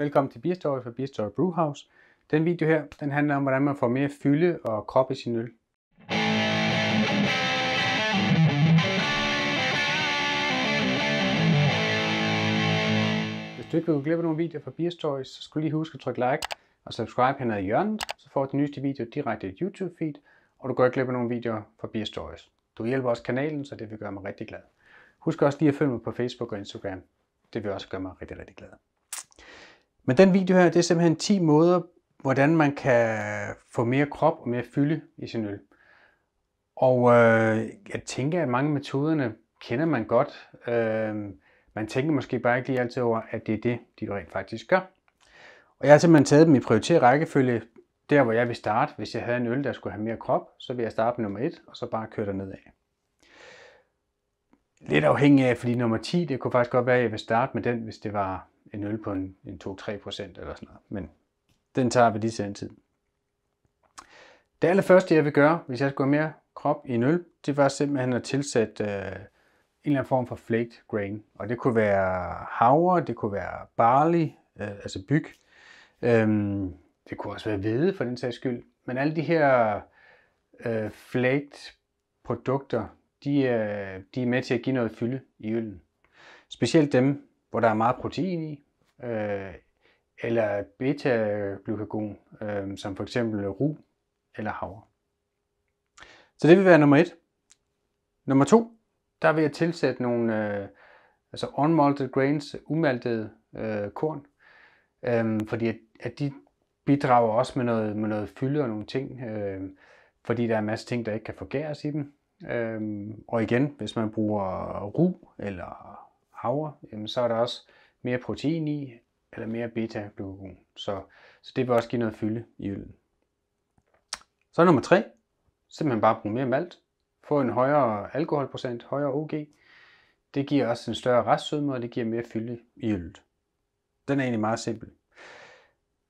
Velkommen til Beerstory fra Beerstory Brewhouse. Den video her, den handler om, hvordan man får mere fylde og krop i sin øl. Hvis du ikke vil gå nogle videoer fra Beerstory, så skulle lige huske at trykke like og subscribe hernede i hjørnet, så får du de nyeste video direkte i YouTube feed, og du går ikke glip af nogle videoer fra Beer Du hjælper også kanalen, så det vil gøre mig rigtig glad. Husk også lige at følge mig på Facebook og Instagram. Det vil også gøre mig rigtig, rigtig glad. Men den video her, det er simpelthen 10 måder, hvordan man kan få mere krop og mere fylde i sin øl. Og øh, jeg tænker, at mange metoderne kender man godt. Øh, man tænker måske bare ikke lige altid over, at det er det, de rent faktisk gør. Og jeg har simpelthen taget dem i prioriteret rækkefølge, der hvor jeg vil starte. Hvis jeg havde en øl, der skulle have mere krop, så vil jeg starte med nummer 1, og så bare køre ned af. Lidt afhængig af, fordi nummer 10, det kunne faktisk godt være, at jeg vil starte med den, hvis det var en øl på en, en 2-3 procent eller sådan noget. Men den tager vi lige til en tid. Det allerførste, jeg vil gøre, hvis jeg skulle have mere krop i en øl, det var simpelthen at tilsætte øh, en eller anden form for flaked grain. Og det kunne være havre, det kunne være barley, øh, altså byg. Øhm, det kunne også være hvede for den sags skyld. Men alle de her øh, flaked produkter, de, øh, de er med til at give noget fylde i øllen. Specielt dem, hvor der er meget protein i, øh, eller beta-glukagon, øh, som for eksempel ru eller havre. Så det vil være nummer et. Nummer to, der vil jeg tilsætte nogle øh, altså unmalted grains, umaltede øh, korn, øh, fordi at, at de bidrager også med noget, med noget fylde og nogle ting, øh, fordi der er en masse ting, der ikke kan forgæres i dem, Øhm, og igen, hvis man bruger ru eller havre, jamen, så er der også mere protein i, eller mere beta-glukagon. Så, så det vil også give noget fylde i øllen. Så nummer tre, simpelthen bare bruge mere malt. Få en højere alkoholprocent, højere OG. Det giver også en større restsødme, og det giver mere fylde i øllet. Den er egentlig meget simpel.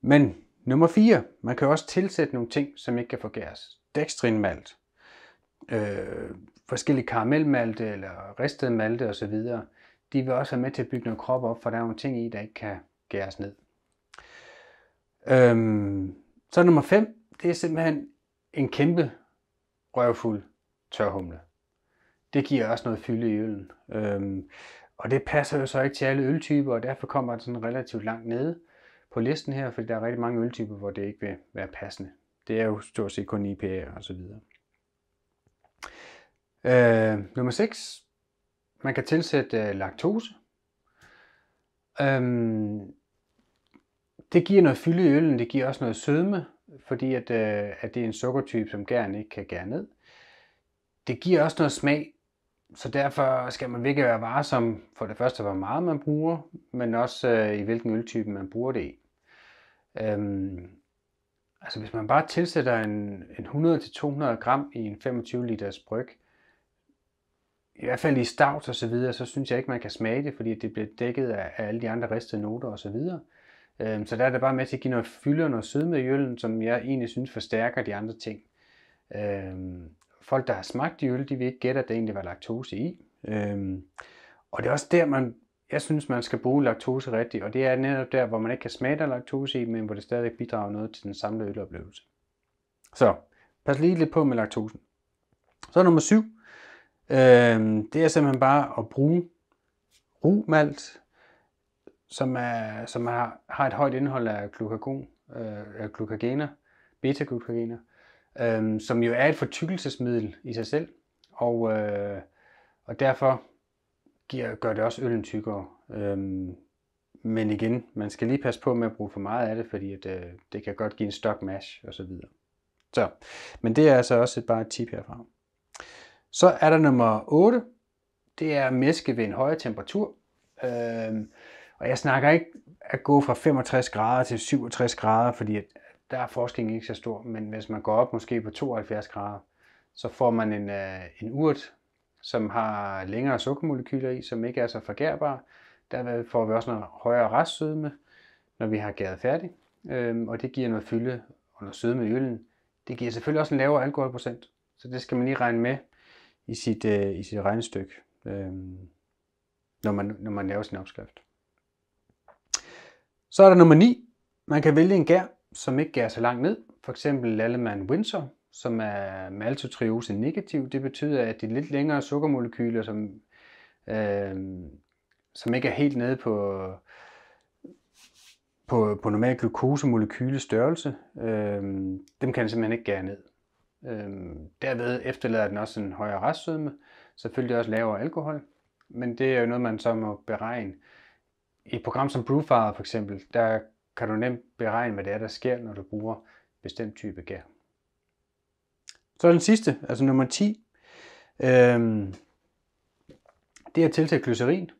Men nummer 4, man kan også tilsætte nogle ting, som ikke kan forgæres. Dextrinmalt øh, forskellige karamelmalte eller ristede malte osv., de vil også være med til at bygge noget krop op, for der er nogle ting i, der ikke kan gæres ned. Øhm, så nummer 5, det er simpelthen en kæmpe røvfuld tørhumle. Det giver også noget fylde i øllen. Øhm, og det passer jo så ikke til alle øltyper, og derfor kommer den sådan relativt langt nede på listen her, fordi der er rigtig mange øltyper, hvor det ikke vil være passende. Det er jo stort set kun IPA og så videre. Øh, nummer 6. Man kan tilsætte øh, laktose. Øhm, det giver noget fylde i øllen, det giver også noget sødme, fordi at, øh, at det er en sukkertype, som gerne ikke kan gære ned. Det giver også noget smag, så derfor skal man virkelig være varsom for det første, hvor meget man bruger, men også øh, i hvilken øltype man bruger det i. Øhm, altså hvis man bare tilsætter en, en 100-200 gram i en 25 liters bryg, øh, i hvert fald i stavt og så videre, så synes jeg ikke, man kan smage det, fordi det bliver dækket af, alle de andre ristede noter og så videre. Øhm, så der er det bare med til at give noget fylde og noget sødme i øllen, som jeg egentlig synes forstærker de andre ting. Øhm, folk, der har smagt i øl, de vil ikke gætte, at der egentlig var laktose i. Øhm, og det er også der, man, jeg synes, man skal bruge laktose rigtigt, og det er netop der, hvor man ikke kan smage der laktose i, men hvor det stadig bidrager noget til den samlede øloplevelse. Så pas lige lidt på med laktosen. Så nummer 7. Øh, det er simpelthen bare at bruge rugmalt, som, er, som er, har et højt indhold af glukagon, øh, glukagener, beta-glukagener, øh, som jo er et fortykkelsesmiddel i sig selv, og, øh, og derfor giver, gør det også øllen tykkere. Øh, men igen, man skal lige passe på med at bruge for meget af det, fordi at, øh, det kan godt give en stok mash osv. Så, så, men det er altså også et, bare et tip herfra. Så er der nummer 8. Det er at mæske ved en højere temperatur. Øh, og jeg snakker ikke at gå fra 65 grader til 67 grader, fordi at der er forskningen ikke så stor, men hvis man går op måske på 72 grader, så får man en, øh, en urt, som har længere sukkermolekyler i, som ikke er så forgærbare. Der får vi også noget højere restsødme, når vi har gæret færdig, øh, og det giver noget fylde og noget sødme i øllen. Det giver selvfølgelig også en lavere alkoholprocent, så det skal man lige regne med, i sit, øh, i sit regnestykke, øh, når, man, når man laver sin opskrift. Så er der nummer 9. Man kan vælge en gær, som ikke gærer så langt ned. For eksempel Allemann Windsor, som er maltotriose negativ. Det betyder, at de lidt længere sukkermolekyler, som, øh, som ikke er helt nede på, på, på normal glukosemolekylestørrelse, størrelse, øh, dem kan simpelthen ikke gære ned. Øhm, derved efterlader den også en højere restsødme, selvfølgelig også lavere alkohol, men det er jo noget, man så må beregne. I et program som Brewfire for eksempel, der kan du nemt beregne, hvad det er, der sker, når du bruger bestemt type gær. Så den sidste, altså nummer 10, øhm, det er at tiltage glycerin.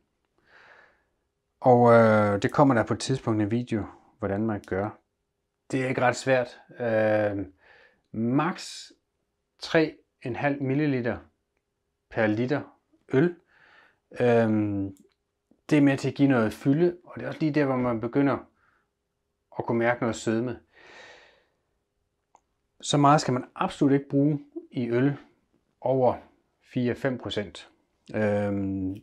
Og øh, det kommer der på et tidspunkt en video, hvordan man gør. Det er ikke ret svært. Øh, maks 3,5 ml per liter øl. Øhm, det er med til at give noget fylde, og det er også lige der, hvor man begynder at kunne mærke noget sødme. Så meget skal man absolut ikke bruge i øl over 4-5 procent. Øhm,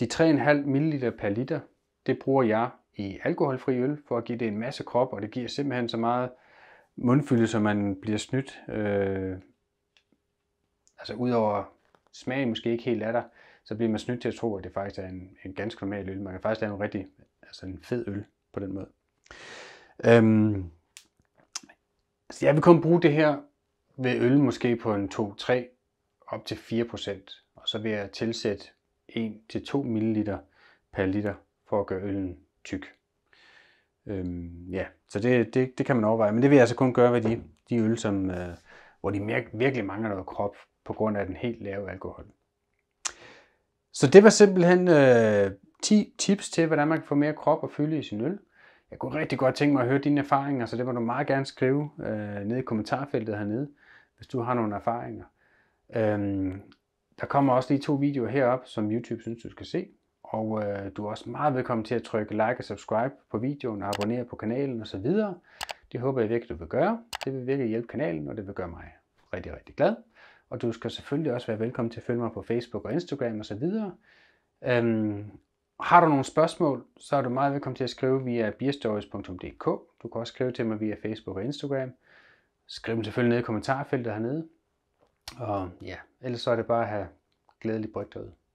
de 3,5 ml per liter, det bruger jeg i alkoholfri øl for at give det en masse krop, og det giver simpelthen så meget mundfylde, så man bliver snydt. Øh, altså udover smagen måske ikke helt er der, så bliver man snydt til at tro, at det faktisk er en, en ganske normal øl. Man kan faktisk lave en rigtig, altså en fed øl på den måde. Øhm, så jeg vil kun bruge det her ved øl måske på en 2-3 op til 4%, og så vil jeg tilsætte 1-2 ml per liter for at gøre øllen tyk. Øhm, ja, så det, det, det kan man overveje. Men det vil jeg altså kun gøre ved de, de øl, som, øh, hvor de mere, virkelig mangler noget krop på grund af den helt lave alkohol. Så det var simpelthen øh, 10 tips til, hvordan man kan få mere krop og fylde i sin øl. Jeg kunne rigtig godt tænke mig at høre dine erfaringer, så det må du meget gerne skrive øh, nede i kommentarfeltet hernede, hvis du har nogle erfaringer. Øhm, der kommer også lige to videoer heroppe, som YouTube synes, du skal se. Og øh, du er også meget velkommen til at trykke like og subscribe på videoen og abonnere på kanalen osv. Det håber jeg virkelig, du vil gøre. Det vil virkelig hjælpe kanalen, og det vil gøre mig rigtig, rigtig glad. Og du skal selvfølgelig også være velkommen til at følge mig på Facebook og Instagram osv. Øhm, har du nogle spørgsmål, så er du meget velkommen til at skrive via beerstories.dk. Du kan også skrive til mig via Facebook og Instagram. Skriv dem selvfølgelig ned i kommentarfeltet hernede. Og ja, ellers så er det bare at have glædelig brygt derude.